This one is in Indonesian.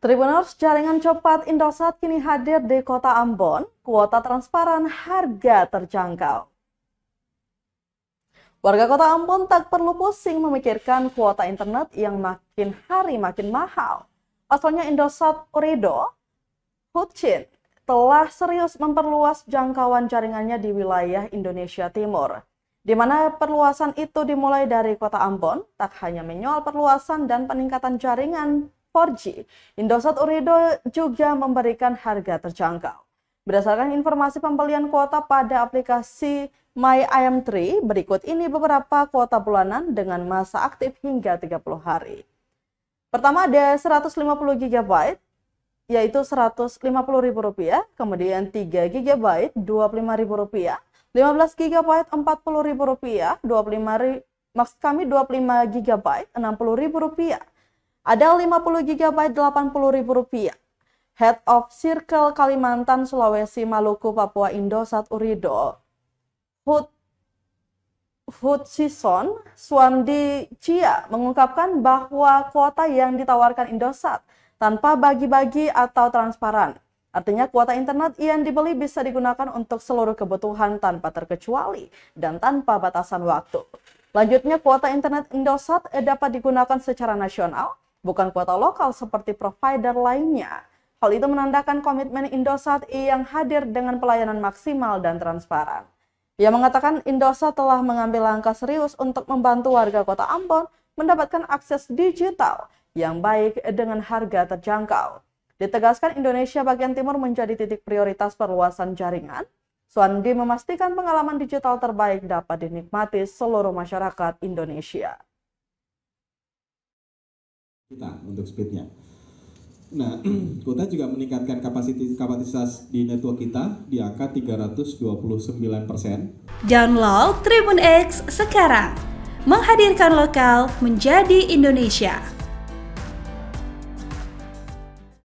Tribuners Jaringan Cepat Indosat kini hadir di kota Ambon, kuota transparan harga terjangkau. Warga kota Ambon tak perlu pusing memikirkan kuota internet yang makin hari makin mahal. Pasalnya Indosat Orido, Hutchin, telah serius memperluas jangkauan jaringannya di wilayah Indonesia Timur di mana perluasan itu dimulai dari kota Ambon, tak hanya menyoal perluasan dan peningkatan jaringan 4G, Indosat Urido juga memberikan harga terjangkau. Berdasarkan informasi pembelian kuota pada aplikasi My IM3, berikut ini beberapa kuota bulanan dengan masa aktif hingga 30 hari. Pertama ada 150 GB, yaitu Rp150.000, kemudian 3 GB Rp25.000, 15 GB Rp40.000, 25 maksud kami 25 GB Rp60.000, ada 50 GB Rp80.000. Head of Circle Kalimantan, Sulawesi, Maluku, Papua, Indosat, Urido, Hood Hood Sison, Suandi Cia mengungkapkan bahwa kuota yang ditawarkan Indosat tanpa bagi-bagi atau transparan. Artinya kuota internet yang dibeli bisa digunakan untuk seluruh kebutuhan tanpa terkecuali dan tanpa batasan waktu. Lanjutnya, kuota internet Indosat dapat digunakan secara nasional bukan kuota lokal seperti provider lainnya. Hal itu menandakan komitmen Indosat yang hadir dengan pelayanan maksimal dan transparan. Ia mengatakan Indosat telah mengambil langkah serius untuk membantu warga kota Ambon mendapatkan akses digital yang baik dengan harga terjangkau. Ditegaskan Indonesia bagian timur menjadi titik prioritas perluasan jaringan. Suandi memastikan pengalaman digital terbaik dapat dinikmati seluruh masyarakat Indonesia kita untuk speednya. Nah, kota juga meningkatkan kapasitas kapasitas di network kita di angka 329 persen. Download Tribun X sekarang, menghadirkan lokal menjadi Indonesia.